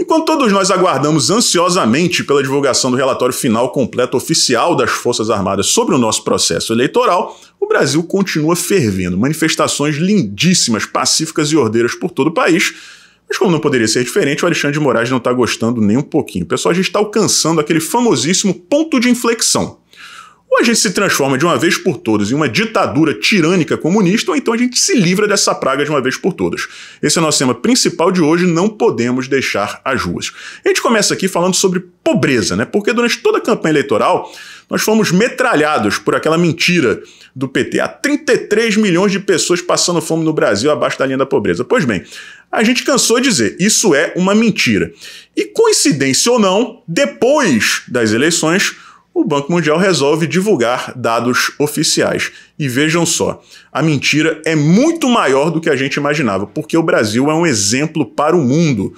Enquanto todos nós aguardamos ansiosamente pela divulgação do relatório final completo oficial das Forças Armadas sobre o nosso processo eleitoral, o Brasil continua fervendo. Manifestações lindíssimas, pacíficas e ordeiras por todo o país. Mas como não poderia ser diferente, o Alexandre de Moraes não está gostando nem um pouquinho. Pessoal, a gente está alcançando aquele famosíssimo ponto de inflexão. Ou a gente se transforma de uma vez por todas em uma ditadura tirânica comunista, ou então a gente se livra dessa praga de uma vez por todas. Esse é o nosso tema principal de hoje, não podemos deixar as ruas. A gente começa aqui falando sobre pobreza, né? Porque durante toda a campanha eleitoral, nós fomos metralhados por aquela mentira do PT. Há 33 milhões de pessoas passando fome no Brasil abaixo da linha da pobreza. Pois bem, a gente cansou de dizer, isso é uma mentira. E coincidência ou não, depois das eleições, o Banco Mundial resolve divulgar dados oficiais. E vejam só, a mentira é muito maior do que a gente imaginava, porque o Brasil é um exemplo para o mundo.